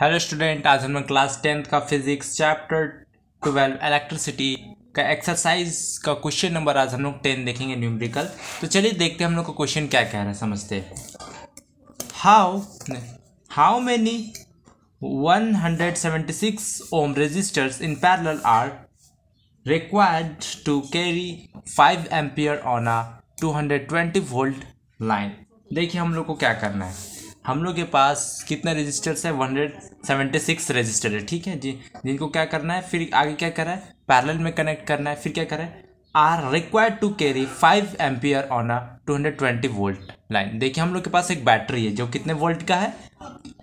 hello student आज हम class tenth का फिजिक्स चैप्टर ट्वेल्व इलेक्ट्रिसिटी का एक्सरसाइज का क्वेश्चन नंबर आज हम लोग टेन देखेंगे न्यूमेरिकल तो चलिए देखते हैं हम लोग का क्वेश्चन क्या कह रहे हैं समझते how how many 176 ohm resistors in parallel are required to carry 5 ampere on a 220 volt line देखिए हम लोग को क्या करना है हम लोग के पास कितने रजिस्टर्स है one hundred seventy six register है ठीक है जी जिनको क्या करना है फिर आगे क्या करा है पैरेलल में कनेक्ट करना है फिर क्या करा है are required to carry five ampere on a two hundred twenty volt line देखिए हम लोग के पास एक बैटरी है जो कितने वोल्ट का है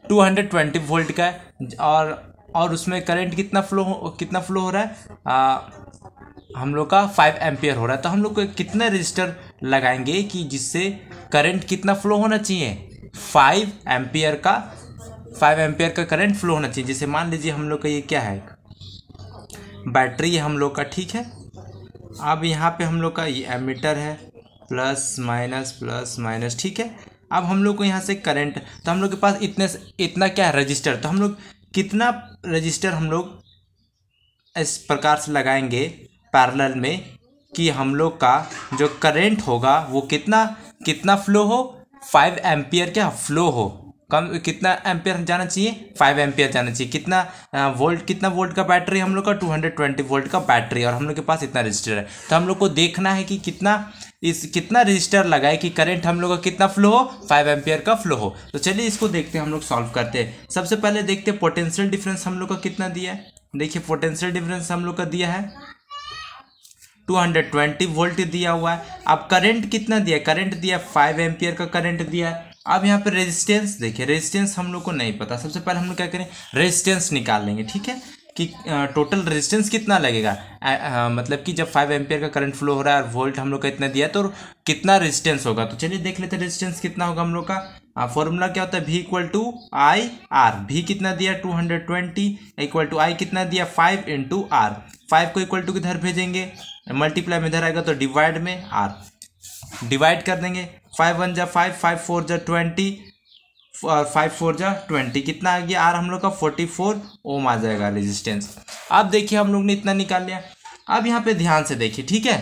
टू हंड्रेड ट्वेंटी वोल्ट का है और और उसमें करंट कितना फ्लो कितना फ्लो हो रहा है आ, हम लोग का फाइव एम्पियर हो रहा है तो हम लोग को कितने रजिस्टर लगाएंगे कि जिससे करंट कितना फ्लो होना चाहिए फाइव एम्पियर का फाइव एम्पियर का करंट फ्लो होना चाहिए जैसे मान लीजिए हम लोग का ये क्या है बैटरी हम लोग का ठीक है अब यहाँ पे हम लोग का ये एमीटर है प्लस माइनस प्लस माइनस ठीक है अब हम लोग को यहाँ से करंट तो हम लोग के पास इतने इतना क्या है रजिस्टर तो हम लोग कितना रजिस्टर हम लोग इस प्रकार से लगाएंगे पैरेलल में कि हम लोग का जो करंट होगा वो कितना कितना फ्लो हो फाइव एम्पियर क्या फ्लो हो कम कितना एम्पियर जाना चाहिए फाइव एम्पियर जाना चाहिए कितना वोल्ट कितना वोल्ट का बैटरी हम लोग का टू हंड्रेड ट्वेंटी वोल्ट का बैटरी और हम लोग के पास इतना रजिस्टर है तो हम लोग को देखना है कि कितना इस कितना रजिस्टर लगाए कि करंट हम लोग का कितना फ्लो हो फाइव एम्पियर का फ्लो हो तो चलिए इसको देखते हैं हम लोग सॉल्व करते हैं सबसे पहले देखते हैं पोटेंशियल डिफरेंस हम लोग का कितना दिया है देखिए पोटेंशियल डिफरेंस हम लोग का दिया है 220 वोल्ट दिया हुआ है अब करंट कितना दिया करंट दिया फाइव एम्पियर का करंट दिया है अब यहाँ पे रेजिस्टेंस देखिए रेजिस्टेंस हम लोग को नहीं पता सबसे पहले हम लोग क्या करें रेजिस्टेंस निकाल लेंगे ठीक है कि टोटल रेजिस्टेंस कितना लगेगा आ, आ, मतलब कि जब फाइव एम्पियर का करंट फ्लो हो रहा है और वोल्ट हम लोग का इतना दिया तो कितना रेजिस्टेंस होगा तो चलिए देख लेते हैं रेजिस्टेंस कितना होगा हम लोग का फॉर्मूला क्या होता है भी इक्वल टू आई आर भी कितना दिया two hundred twenty equal to I कितना दिया फाइव इंटू आर फाइव को इक्वल टू किधर भेजेंगे मल्टीप्लाई में इधर आएगा तो डिवाइड में आर डिवाइड कर देंगे फाइव वन जा फाइव फाइव फोर जा ट्वेंटी और फाइव फोर जा ट्वेंटी कितना आ गया आर हम लोग का फोर्टी फोर ओम आ जाएगा रेजिस्टेंस अब देखिए हम लोग ने इतना निकाल लिया अब यहाँ पे ध्यान से देखिए ठीक है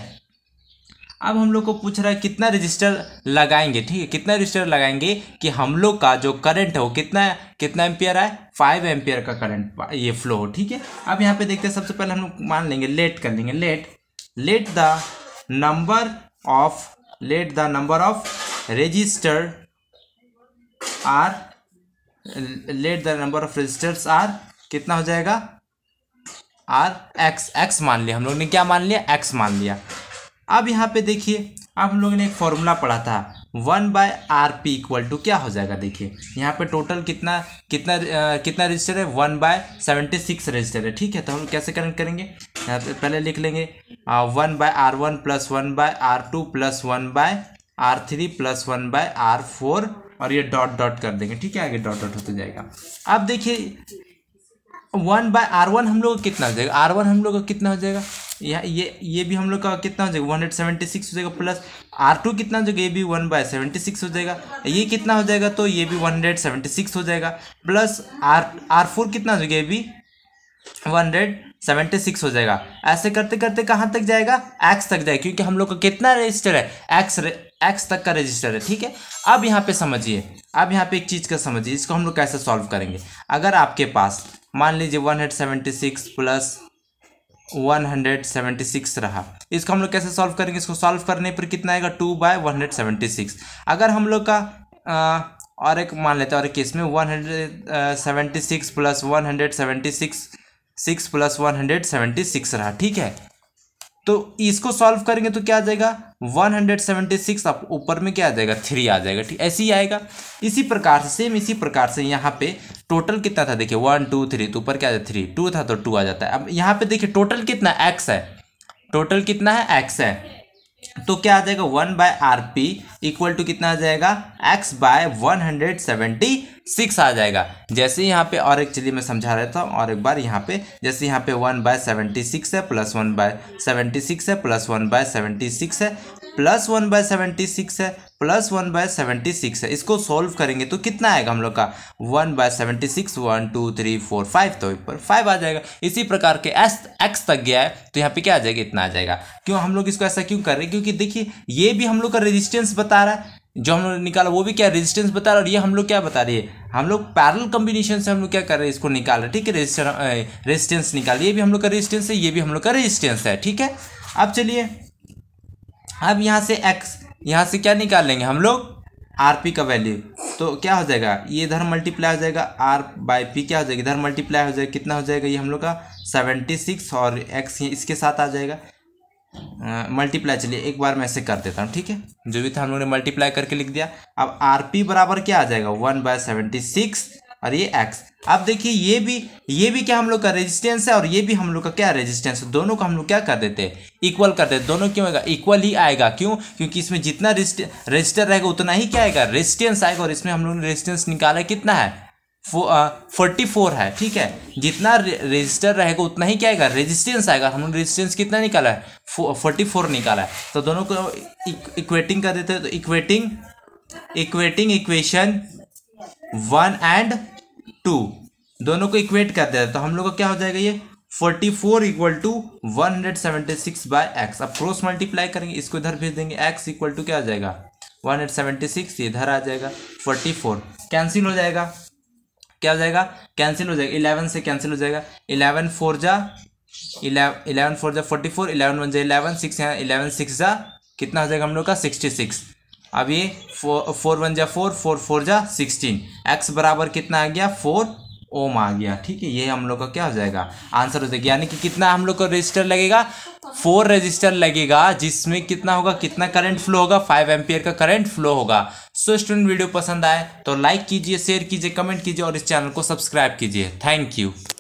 अब हम लोग को पूछ रहा है कितना रजिस्टर लगाएंगे ठीक है कितना रजिस्टर लगाएंगे कि हम लोग का जो करंट है वो कितना कितना एम्पियर आए फाइव एम्पियर का करंट ये फ्लो ठीक है अब यहाँ पे देखते हैं सबसे पहले हम लोग मान लेंगे लेट कर लेंगे let let the number of let the number of register are let the number of registers are कितना हो जाएगा आर एक्स एक्स मान लिया हम लोग ने क्या मान लिया एक्स मान लिया अब यहाँ पे देखिए अब हम लोग ने एक फॉर्मूला पढ़ा था one by R P equal to क्या हो जाएगा देखिए यहाँ पे टोटल कितना कितना आ, कितना रजिस्टर है one by seventy six register है ठीक है तो हम कैसे कनेक्ट करेंगे यहाँ पे पहले लिख लेंगे one by R one plus one by R two plus one by R three plus one by R four और ये डॉट डॉट कर देंगे ठीक है आगे डॉट डॉट होते जाएगा अब देखिए वन बाय आर वन हम लोग का कितना हो जाएगा आर वन हम लोग का कितना हो जाएगा यहाँ ये ये भी हम लोग का कितना हो जाएगा वन हंड्रेड सेवेंटी सिक्स हो जाएगा प्लस आर टू कितना हो जाएगा ये भी वन बाय सेवेंटी सिक्स हो जाएगा ये कितना हो जाएगा तो ये भी वन हंड्रेड सेवेंटी सिक्स हो जाएगा प्लस आर आर फोर कितना हो जाएगा ये भी वन हंड्रेड सेवेंटी सिक्स हो जाएगा ऐसे करते करते कहाँ तक जाएगा एक्स तक जाएगा क्योंकि हम लोग का कितना रजिस्टर है एक्स एक्स तक का रजिस्टर है ठीक है अब यहाँ पे समझिए अब यहाँ पे एक चीज़ का समझिए इसको हम लोग कैसे सॉल्व करेंगे अगर आपके पास मान लीजिए one hundred seventy six plus one hundred seventy six रहा इसको हम लोग कैसे सॉल्व करेंगे इसको सॉल्व करने पर कितना आएगा two by one hundred seventy six अगर हम लोग का आ, और एक मान लेते हैं और एक में one hundred seventy six plus one hundred seventy six six plus one hundred seventy six रहा ठीक है तो इसको सॉल्व करेंगे तो क्या आ जाएगा वन हंड्रेड सेवेंटी सिक्स आप ऊपर में क्या आ जाएगा थ्री आ जाएगा ठीक ऐसे ही आएगा इसी प्रकार से सेम इसी प्रकार से यहाँ पे टोटल कितना था देखिए वन टू थ्री तो ऊपर क्या आ जाता थ्री टू था तो टू आ जाता है अब यहाँ पे देखिए टोटल कितना एक्स है टोटल कितना है एक्स है तो क्या आ जाएगा one by R P equal to कितना आ जाएगा X by one hundred seventy six आ जाएगा जैसे यहाँ पे और एक चलिए मैं समझा रहा था और एक बार यहाँ पे जैसे यहाँ पे वन बाय सेवेंटी सिक्स है plus one by seventy six है plus one by seventy six है plus one by seventy six है plus one by seventy six है इसको सॉल्व करेंगे तो कितना आएगा हम लोग का one by seventy six one two three four five तो ऊपर फाइव आ जाएगा इसी प्रकार के एस एक्स तक गया है तो यहाँ पे क्या आ जाएगा इतना आ जाएगा क्यों हम लोग इसको ऐसा क्यों कर रहे हैं क्योंकि देखिए ये भी हम लोग का रेजिस्टेंस बता रहा है जो हम लोग निकाला वो भी क्या रेजिस्टेंस बता रहा है और ये हम लोग क्या बता रही है हम लोग पैरल कॉम्बिनेशन से हम लोग क्या कर रहे हैं इसको निकाल रहे हैं ठीक है रेजिस्टर रेजिस्टेंस निकाल ये भी हम लोग का रेजिस्टेंस है ये भी हम लोग का रेजिस्टेंस है ठीक है अब चलिए अब यहाँ से एक्स यहाँ से क्या निकाल लेंगे हम लोग आर पी का वैल्यू तो क्या हो जाएगा ये इधर मल्टीप्लाई हो जाएगा आर बाई पी क्या हो जाएगा इधर मल्टीप्लाई हो जाएगा कितना हो जाएगा ये हम लोग का सेवेंटी सिक्स और एक्स इसके साथ आ जाएगा मल्टीप्लाई चलिए एक बार मैं ऐसे कर देता हूँ ठीक है जो भी था हम लोगों ने मल्टीप्लाई करके लिख दिया अब आर पी बराबर क्या आ जाएगा वन बाय सेवेंटी सिक्स और ये एक्स अब देखिए ये भी ये भी क्या हम लोग का रेजिस्टेंस है और ये भी हम लोग का क्या रेजिस्टेंस है दोनों को हम लोग क्या कर देते हैं इक्वल कर देते दोनों क्यों आएगा इक्वल ही आएगा क्यों क्योंकि इसमें जितना रजिस्टर रहेगा उतना ही क्या आएगा रेजिस्टेंस आएगा और इसमें हम लोग ने रेजिस्टेंस निकाला कितना है फोर्टी फोर है ठीक है जितना रजिस्टर रहेगा उतना ही क्या आएगा रेजिस्टेंस आएगा हम लोग रेजिस्टेंस कितना निकाला है फोर्टी फोर निकाला है तो दोनों को इक्वेटिंग कर देते हैं तो equating equating equation one and two दोनों को इक्वेट कर दिया तो हम लोग का क्या हो जाएगा ये forty four equal to one hundred seventy six by X अब क्रॉस मल्टीप्लाई करेंगे इसको इधर भेज देंगे एक्स इक्वल टू क्या हो जाएगा वन हंड्रेड सेवेंटी सिक्स इधर आ जाएगा फोर्टी फोर कैंसिल हो जाएगा क्या हो जाएगा कैंसिल हो जाएगा इलेवन से कैंसिल हो जाएगा इलेवन फोर जा इलेवन फोर जा फोर्टी फोर इलेवन वन जा इलेवन सिक्स इलेवन सिक्स जा कितना हो जाएगा हम लोग का सिक्सटी सिक्स अब ये फोर फोर वन जा फोर फोर फोर जा सिक्सटीन एक्स बराबर कितना आ गया फोर ओम आ गया ठीक है ये हम लोग का क्या हो जाएगा आंसर हो जाएगा यानी कि कितना हम लोग का रजिस्टर लगेगा फोर रजिस्टर लगेगा जिसमें कितना होगा कितना करंट फ्लो होगा फाइव एम्पियर का करंट फ्लो होगा सो स्टूडेंट वीडियो पसंद आए तो लाइक कीजिए शेयर कीजिए कमेंट कीजिए और इस चैनल को सब्सक्राइब कीजिए थैंक यू